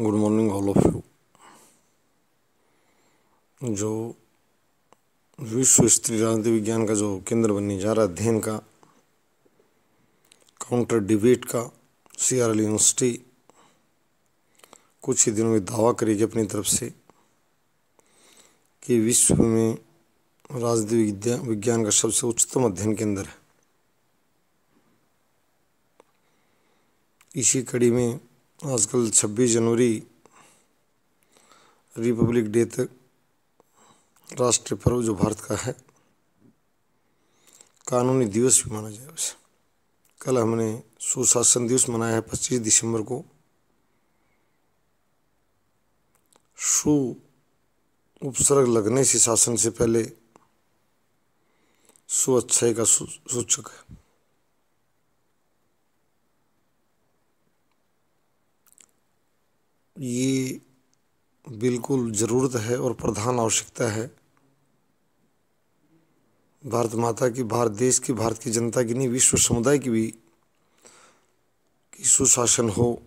good morning all of you जो विश्व स्त्री राजनीति विज्ञान का जो केंद्र बनने जा रहा है अध्ययन का काउंटर डिबेट का सी आर एल यूनिवर्सिटी कुछ ही दिनों में दावा करेगी अपनी तरफ से कि विश्व में राजनीति विज्ञान का सबसे उच्चतम अध्ययन केंद्र है इसी कड़ी में आजकल 26 जनवरी रिपब्लिक डे तक राष्ट्रीय पर्व जो भारत का है कानूनी दिवस भी माना जाए उसे कल हमने सुशासन दिवस मनाया है 25 दिसंबर को सु उपसर्ग लगने से शासन से पहले सुअच्छाई का सूचक है ये बिल्कुल ज़रूरत है और प्रधान आवश्यकता है भारत माता की भारत देश की भारत की जनता की नहीं विश्व समुदाय की भी कि सुशासन हो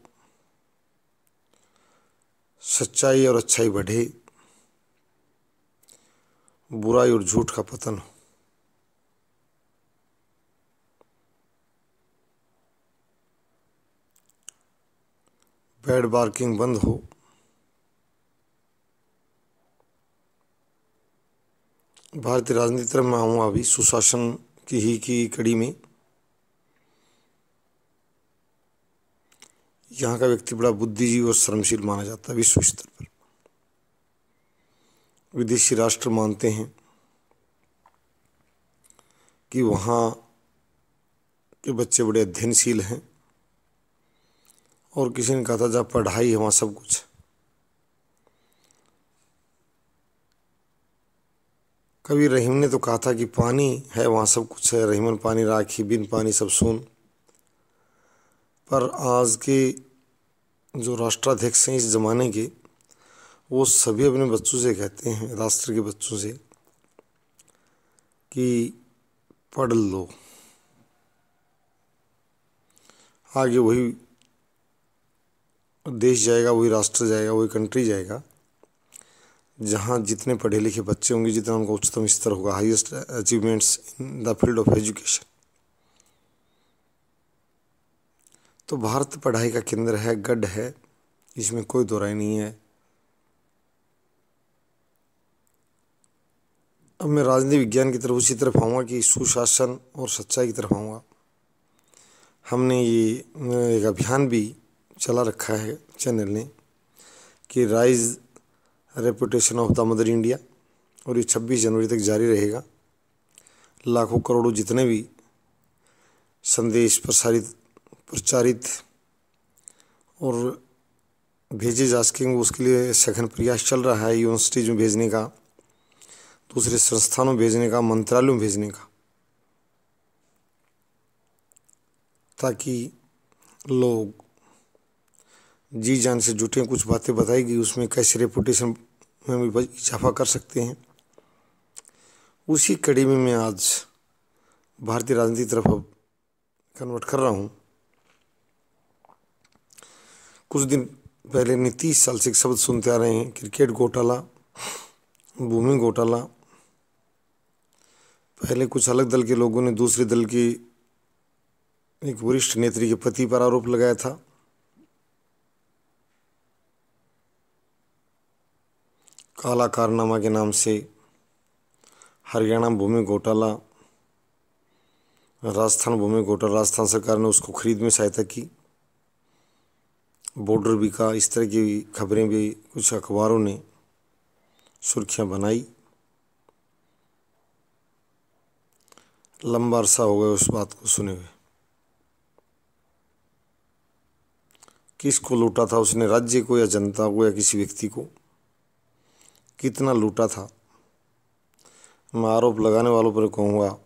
सच्चाई और अच्छाई बढ़े बुराई और झूठ का पतन हो बैड बार्किंग बंद हो भारतीय राजनीति तरफ मैं हूँ अभी सुशासन की ही की कड़ी में यहाँ का व्यक्ति बड़ा बुद्धिजीवी और श्रमशील माना जाता है विश्व स्तर पर विदेशी राष्ट्र मानते हैं कि वहाँ के बच्चे बड़े अध्ययनशील हैं और किसी ने कहा था जब पढ़ाई है वहाँ सब कुछ कभी रहीम ने तो कहा था कि पानी है वहाँ सब कुछ है रहीमन पानी राखी बिन पानी सब सुन पर आज के जो राष्ट्राध्यक्ष हैं इस ज़माने के वो सभी अपने बच्चों से कहते हैं राष्ट्र के बच्चों से कि पढ़ लो आगे वही देश जाएगा वही राष्ट्र जाएगा वही कंट्री जाएगा जहाँ जितने पढ़े लिखे बच्चे होंगे जितना उनका उच्चतम स्तर होगा highest achievements in the field of education तो भारत पढ़ाई का केंद्र है गढ़ है इसमें कोई दोराई नहीं है अब मैं राजनीति विज्ञान की तरफ उसी तरफ आऊँगा कि सुशासन और सच्चाई की तरफ आऊँगा हमने ये एक अभियान भी चला रखा है चैनल ने कि rise reputation of the mother India और ये 26 जनवरी तक जारी रहेगा लाखों करोड़ों जितने भी संदेश प्रसारित प्रचारित और भेजे जा सकेंगे उसके लिए सघन प्रयास चल रहा है यूनिवर्सिटीज में भेजने का दूसरे संस्थानों में भेजने का मंत्रालयों में भेजने का ताकि लोग जी जान से जुटे कुछ बातें बताई गई उसमें कैसे रेपुटेशन में भी इजाफा कर सकते हैं उसी कड़ी में मैं आज भारतीय राजनीति तरफ अब कन्वर्ट कर रहा हूँ कुछ दिन पहले नीतीश साल से एक शब्द सुनते आ रहे हैं क्रिकेट घोटाला भूमि घोटाला पहले कुछ अलग दल के लोगों ने दूसरे दल के एक वरिष्ठ नेत्री के पति पर आरोप लगाया था काला कारनामा के नाम से हरियाणा भूमि घोटाला राजस्थान भूमि घोटाला राजस्थान सरकार ने उसको खरीद में सहायता की बॉर्डर भी का इस तरह की खबरें भी कुछ अखबारों ने सुर्खियां बनाई लंबा अरसा हो गया उस बात को सुने हुए किसको लूटा था उसने राज्य को या जनता को या किसी व्यक्ति को कितना लूटा था मैं आरोप लगाने वालों पर कहूँगा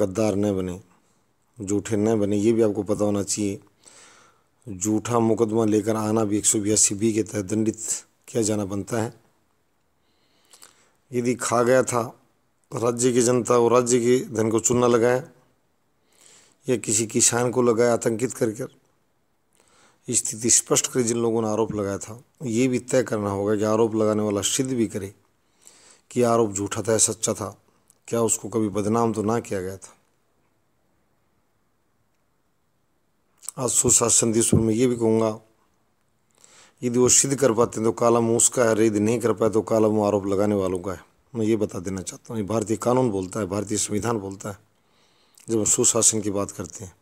गद्दार न बने झूठे न बने ये भी आपको पता होना चाहिए झूठा मुकदमा लेकर आना भी एक सौ बयासी बी के तहत दंडित किया जाना बनता है यदि खा गया था राज्य की जनता और राज्य के धन को चुनना लगाया या किसी किसान को लगाया आतंकित कर स्थिति स्पष्ट करी जिन लोगों ने आरोप लगाया था ये भी तय करना होगा कि आरोप लगाने वाला सिद्ध भी करे कि आरोप झूठा था या सच्चा था क्या उसको कभी बदनाम तो ना किया गया था आज सुशासन दिवस पर मैं ये भी कहूँगा यदि वो सिद्ध कर पाते हैं तो काला मुँह उसका है यदि नहीं कर पाए तो काला मुँह आरोप लगाने वालों का है मैं ये बता देना चाहता हूँ ये भारतीय कानून बोलता है भारतीय संविधान बोलता है जब हम सुशासन की बात करते हैं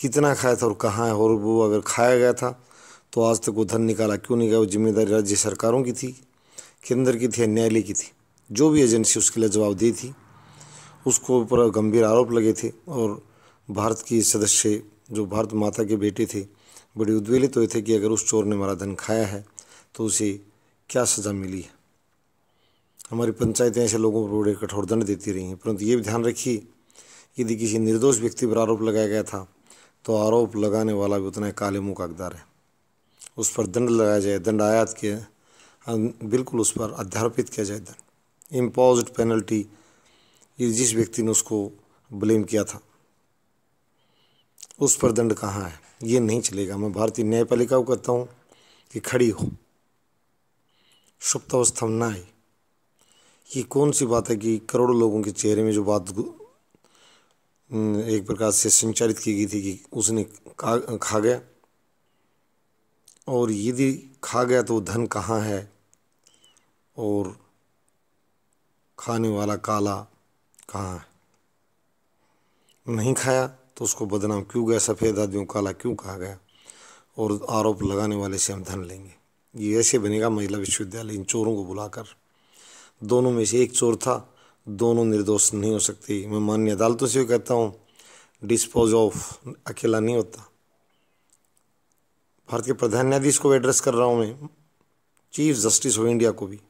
कितना खाया था और कहाँ है और वो अगर खाया गया था तो आज तक वो धन निकाला क्यों नहीं गया वो जिम्मेदारी राज्य सरकारों की थी केंद्र की थी न्यायालय की थी जो भी एजेंसी उसके लिए जवाबदेही थी उसको ऊपर गंभीर आरोप लगे थे और भारत की सदस्य जो भारत माता के बेटे थे बड़े उद्वेलित हुए थे कि अगर उस चोर ने हमारा धन खाया है तो उसे क्या सज़ा मिली है हमारी पंचायतें ऐसे लोगों पर बड़े कठोर दंड देती रही हैं परंतु ये भी ध्यान रखिए यदि किसी निर्दोष व्यक्ति पर आरोप लगाया गया था तो आरोप लगाने वाला भी उतना ही काले मुँह का अकदार है उस पर दंड लगाया जाए दंड आयात किया बिल्कुल उस पर अध्यारोपित किया जाए दंड इम्पोज पेनल्टी ये जिस व्यक्ति ने उसको ब्लेम किया था उस पर दंड कहाँ है ये नहीं चलेगा मैं भारतीय न्यायपालिका को कहता हूँ कि खड़ी हो सुप्तावस्था में ना आई ये कौन सी बात है कि करोड़ों लोगों के चेहरे में जो बात एक प्रकार से संचालित की गई थी कि उसने खा खा गया और यदि खा गया तो धन कहाँ है और खाने वाला काला कहाँ है नहीं खाया तो उसको बदनाम क्यों गया सफ़ेद आदमी काला क्यों कहा गया और आरोप लगाने वाले से हम धन लेंगे ये ऐसे बनेगा महिला विश्वविद्यालय इन चोरों को बुलाकर दोनों में से एक चोर था दोनों निर्दोष नहीं हो सकती मैं मान्य अदालतों से भी कहता हूँ डिस्पोज ऑफ अकेला नहीं होता भारत के प्रधान न्यायाधीश को भी एड्रेस कर रहा हूँ मैं चीफ जस्टिस ऑफ इंडिया को भी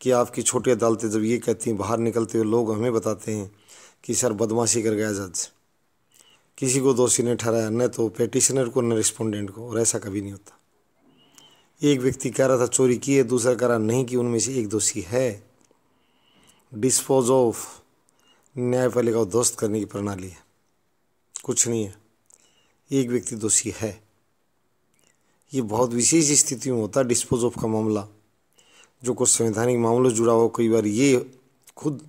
कि आपकी छोटी अदालतें जब ये कहती हैं बाहर निकलते हुए लोग हमें बताते हैं कि सर बदमाशी कर गया जज किसी को दोषी ने ठहराया न तो पेटिशनर को न रिस्पोंडेंट को और ऐसा कभी नहीं होता एक व्यक्ति कह रहा था चोरी की है दूसरा कह रहा नहीं कि उनमें से एक दोषी है डिस्पोज ऑफ न्यायपालिका को ध्वस्त करने की प्रणाली है कुछ नहीं है एक व्यक्ति दोषी है ये बहुत विशेष स्थिति में होता है डिस्पोज ऑफ का मामला जो कुछ संवैधानिक मामलों जुड़ा हो कई बार ये खुद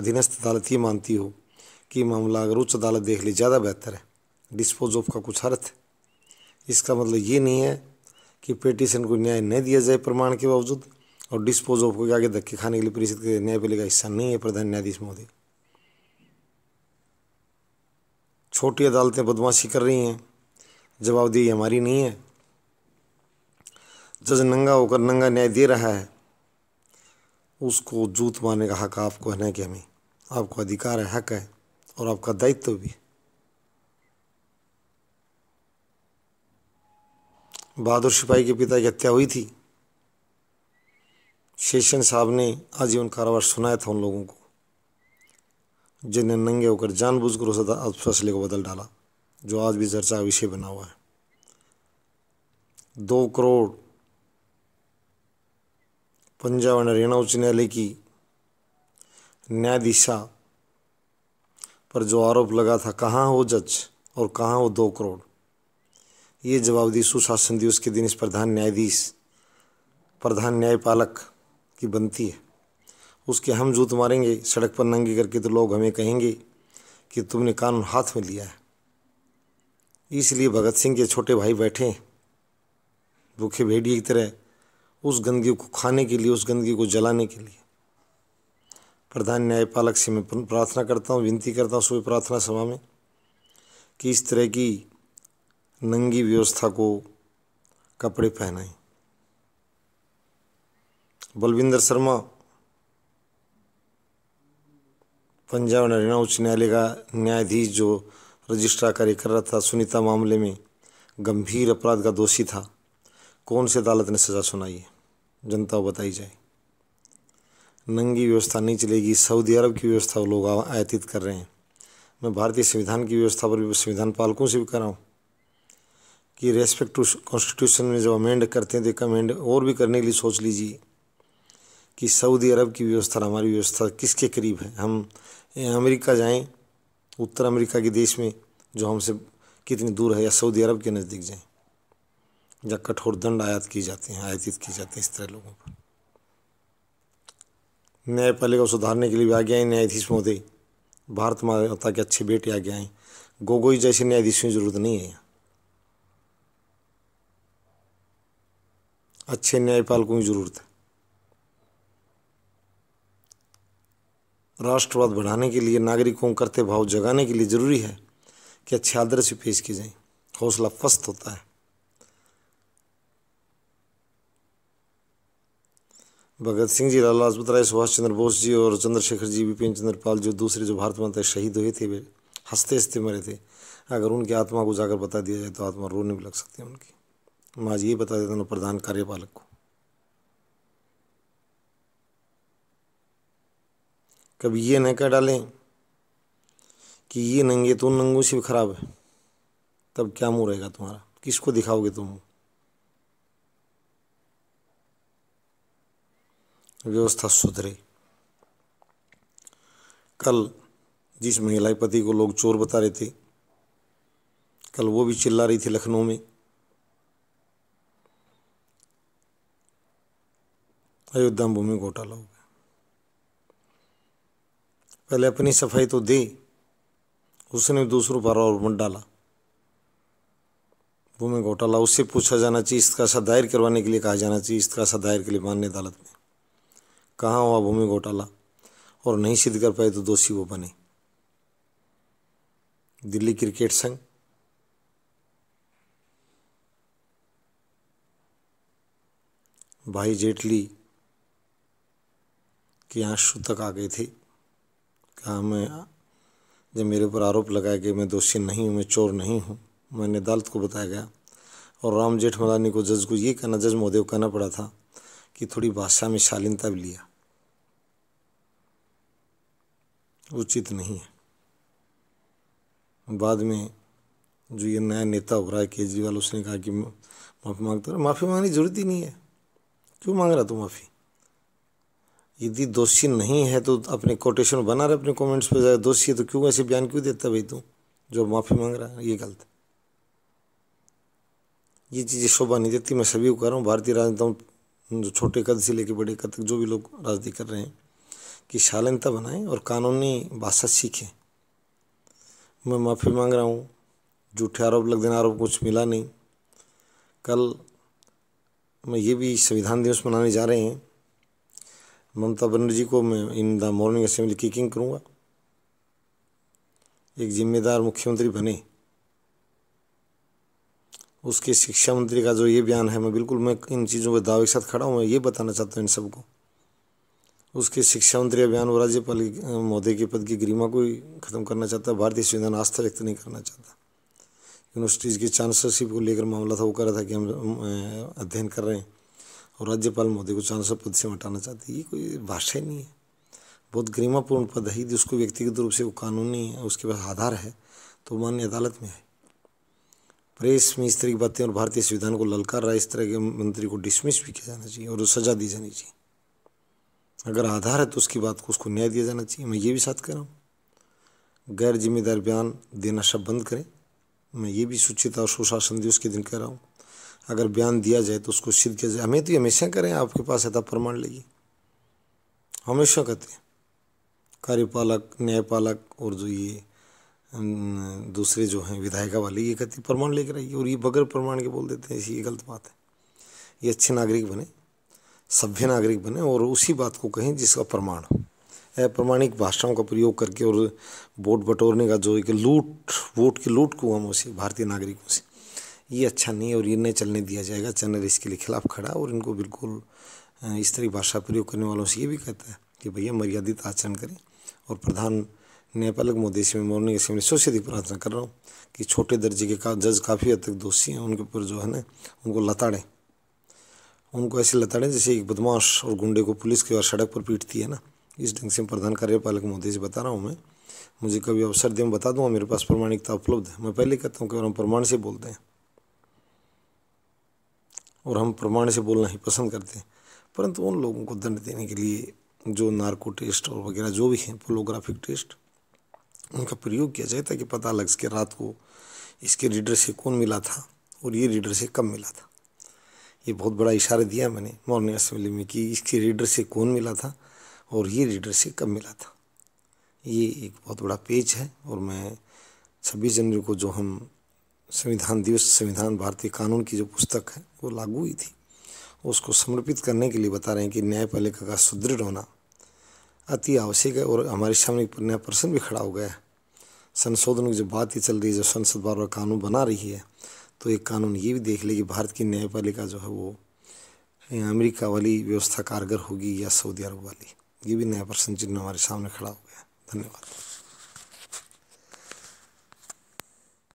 अधीनस्थ अदालत ये मानती हो कि मामला अगर उच्च अदालत देख ले ज़्यादा बेहतर है डिस्पोज ऑफ का कुछ अर्थ इसका मतलब ये नहीं है कि पेटिशन को न्याय नहीं दिया जाए प्रमाण के बावजूद और डिस्पोज ऑफ को आगे धक्के खाने के लिए परिषद के न्यायपालिका हिस्सा नहीं है प्रधान न्यायाधीश महोदय छोटी अदालतें बदमाशी कर रही हैं जवाबदेही हमारी नहीं है जज नंगा होकर नंगा न्याय दे रहा है उसको जूत मारने का हक आपको है ना कि हमें आपको अधिकार है हक है और आपका दायित्व भी बहादुर सिपाही के पिता की हत्या हुई थी शेषन साहब ने आजीवन कारोबार सुनाया था उन लोगों को जिन्हें नंगे होकर जानबूझकर उस फैसले को बदल डाला जो आज भी चर्चा का विषय बना हुआ है दो करोड़ पंजाब और हरियाणा उच्च न्यायालय की न्यायाधीशा पर जो आरोप लगा था कहाँ हो जज और कहाँ हो दो करोड़ ये जवाब दी सुशासन दिवस के दिन इस प्रधान न्यायाधीश प्रधान न्यायपालक की बनती है उसके हम जूत मारेंगे सड़क पर नंगे करके तो लोग हमें कहेंगे कि तुमने कानून हाथ में लिया है इसलिए भगत सिंह के छोटे भाई बैठे भूखे भेड़िए की तरह उस गंदगी को खाने के लिए उस गंदगी को जलाने के लिए प्रधान न्यायपालक से मैं प्रार्थना करता हूँ विनती करता हूँ सुबह प्रार्थना सभा में कि इस तरह की नंगी व्यवस्था को कपड़े पहनाएं बलविंदर शर्मा पंजाब हरियाणा उच्च न्यायालय का न्यायाधीश जो रजिस्ट्रा कार्य कर रहा था सुनीता मामले में गंभीर अपराध का दोषी था कौन सी अदालत ने सज़ा सुनाई है जनता को बताई जाए नंगी व्यवस्था नहीं चलेगी सऊदी अरब की व्यवस्था लोग आयातित कर रहे हैं मैं भारतीय संविधान की व्यवस्था पर भी संविधान पालकों से भी कर रहा हूँ कि रेस्पेक्ट टू कॉन्स्टिट्यूशन में जब अमेंड करते हैं तो एक अमेंड और भी करने के लिए सोच लीजिए कि सऊदी अरब की व्यवस्था हमारी व्यवस्था किसके करीब है हम अमेरिका जाएं उत्तर अमेरिका के देश में जो हमसे कितनी दूर है या सऊदी अरब के नज़दीक जाएं या कठोर दंड आयात किए जाते हैं आयातित किए जाते हैं इस तरह लोगों पर न्यायपालिका को सुधारने के लिए भी आगे आए न्यायाधीश महोदय भारत माता के अच्छे बेटे आगे आए गोगोई जैसे न्यायाधीशों की जरूरत नहीं है अच्छे न्यायपालकों की जरूरत है राष्ट्रवाद बढ़ाने के लिए नागरिकों को करते भाव जगाने के लिए ज़रूरी है कि अच्छे आदर्श पेश किए जाए हौसला फस्त होता है भगत सिंह जी लाला लाजपत राय सुभाष चंद्र बोस जी और चंद्रशेखर जी विपिन चंद्र पाल जो दूसरे जो भारत माता शहीद हुए थे वे हंसते हंसते मरे थे अगर उनकी आत्मा को जाकर बता दिया जाए तो आत्मा रोने भी लग सकती है उनकी मैं आज ये बता देता हूँ प्रधान कार्यपालक को कभी ये न कह डालें कि ये नंगे तो नंगों से भी खराब है तब क्या मुँह रहेगा तुम्हारा किसको दिखाओगे तुम व्यवस्था सुधरे कल जिस महिला पति को लोग चोर बता रहे थे कल वो भी चिल्ला रही थी लखनऊ में अयोध्या भूमि घोटाला हो गया पहले अपनी सफाई तो दे उसने दूसरों पर और मत डाला वो घोटाला उससे पूछा जाना चाहिए इसका सा दायर करवाने के लिए कहा जाना चाहिए इसका सा दायर के लिए मान्य अदालत में कहाँ हुआ भूमि घोटाला और नहीं सिद्ध कर पाए तो दोषी वो बने दिल्ली क्रिकेट संघ भाई जेटली के आंसू तक आ गए थे कहा मैं जब मेरे ऊपर आरोप लगाया कि मैं दोषी नहीं हूँ मैं चोर नहीं हूँ मैंने अदालत को बताया गया और राम जेठमलानी को जज को ये कहना जज महोदय को कहना पड़ा था कि थोड़ी भाषा में शालीनता भी लिया उचित नहीं है बाद में जो ये नया नेता हो रहा है केजरीवाल उसने कहा कि माफ़ी मांगता माफ़ी मांगने की जरूरत ही नहीं है क्यों मांग रहा तू माफ़ी यदि दोषी नहीं है तो अपने कोटेशन बना रहे अपने कमेंट्स पे जाए दोषी है तो क्यों ऐसे बयान क्यों देता भाई तू जो माफ़ी मांग रहा है ये गलत है ये चीज़ें शोभा नहीं देती मैं सभी को कह रहा हूँ भारतीय राजनेताओं जो छोटे कद से लेकर बड़े कद तक जो भी लोग राजनीति कर रहे हैं कि शालीनता बनाएं और कानूनी भाषा सीखें मैं माफ़ी मांग रहा हूँ झूठे आरोप लग देना आरोप कुछ मिला नहीं कल मैं ये भी संविधान दिवस मनाने जा रहे हैं ममता बनर्जी को मैं in the morning assembly kicking करूँगा एक जिम्मेदार मुख्यमंत्री बने उसके शिक्षा मंत्री का जो ये बयान है मैं बिल्कुल मैं इन चीज़ों के दावे के साथ खड़ा हूँ मैं ये बताना चाहता हूँ इन सबको उसके शिक्षा मंत्री अभियान वो राज्यपाल महोदय के पद की गरिमा को ही खत्म करना चाहता है भारतीय संविधान आस्था व्यक्त नहीं करना चाहता यूनिवर्सिटीज़ की चांसलरशिप को लेकर मामला था वो कर रहा था कि हम अध्ययन कर रहे हैं और राज्यपाल मोदी को सांसद पद से हटाना चाहती है ये कोई भाषा ही नहीं है बहुत गरिमापूर्ण पद है यदि उसको व्यक्तिगत रूप से वो कानूनी है उसके पास आधार है तो मान्य अदालत में है प्रेस में इस तरह की बातें और भारतीय संविधान को ललकार रहा है इस तरह के मंत्री को डिसमिस भी किया जाना चाहिए और सजा दी जानी चाहिए अगर आधार है तो उसकी बात को उसको न्याय दिया जाना चाहिए मैं ये भी साथ कह रहा हूँ गैर जिम्मेदार बयान देना सब बंद करें मैं ये भी सुचिता और सुशासन दिवस के दिन कह रहा हूँ अगर बयान दिया जाए तो उसको सिद्ध किया जाए हमें तो हमेशा करें आपके पास है तब प्रमाण लेगी हमेशा कहते हैं कार्यपालक न्यायपालक और जो ये दूसरे जो हैं विधायिका वाले ये कहते प्रमाण लेकर आइए और ये बगैर प्रमाण के बोल देते हैं ये गलत बात है ये अच्छे नागरिक बने सभ्य नागरिक बने और उसी बात को कहें जिसका प्रमाण प्रमाणिक भाषाओं का प्रयोग करके और वोट बटोरने का जो एक लूट वोट की लूट को हम उसे भारतीय नागरिकों से ये अच्छा नहीं और ये नहीं चलने दिया जाएगा चैनल इसके लिए खिलाफ खड़ा और इनको बिल्कुल इस तरह भाषा प्रयोग करने वालों से ये भी कहता है कि भैया मर्यादित आचरण करें और प्रधान न्यायपालक मोदी में मॉर्निंग असेंबली सौ से प्रार्थना कर रहा हूँ कि छोटे दर्जे के का जज काफ़ी हद तक दोषी हैं उनके ऊपर जो है ना उनको लताड़ें उनको ऐसे लताड़ें जैसे एक बदमाश और गुंडे को पुलिस के और सड़क पर पीटती है ना इस ढंग से प्रधान कार्यपालक मोदी से बता रहा हूँ मैं मुझे कभी अवसर दें बता दूँगा मेरे पास प्रमाणिकता उपलब्ध है मैं पहले कहता हूँ कि हम प्रमाण से बोलते हैं और हम प्रमाण से बोलना ही पसंद करते हैं परंतु उन लोगों को दंड देने के लिए जो नार्को टेस्ट और वगैरह जो भी हैं पोलोग्राफिक टेस्ट उनका प्रयोग किया जाए ताकि पता लग सके रात को इसके रीडर से कौन मिला था और ये रीडर से कब मिला था ये बहुत बड़ा इशारा दिया मैंने मॉर्निंग असम्बली में कि इसके रीडर से कौन मिला था और ये रीडर से कब मिला था ये एक बहुत बड़ा पेज है और मैं छब्बीस जनवरी को जो हम संविधान दिवस संविधान भारतीय कानून की जो पुस्तक है वो लागू हुई थी उसको समर्पित करने के लिए बता रहे हैं कि न्यायपालिका का सुदृढ़ होना अति आवश्यक है और हमारे सामने एक नया प्रश्न भी खड़ा हो गया है संशोधन की जो बात ही चल रही है जो संसद बार बार कानून बना रही है तो एक कानून ये भी देख ले कि भारत की न्यायपालिका जो है वो अमेरिका वाली व्यवस्था कारगर होगी या सऊदी अरब वाली ये भी नया प्रश्न चिन्ह हमारे सामने खड़ा हो गया धन्यवाद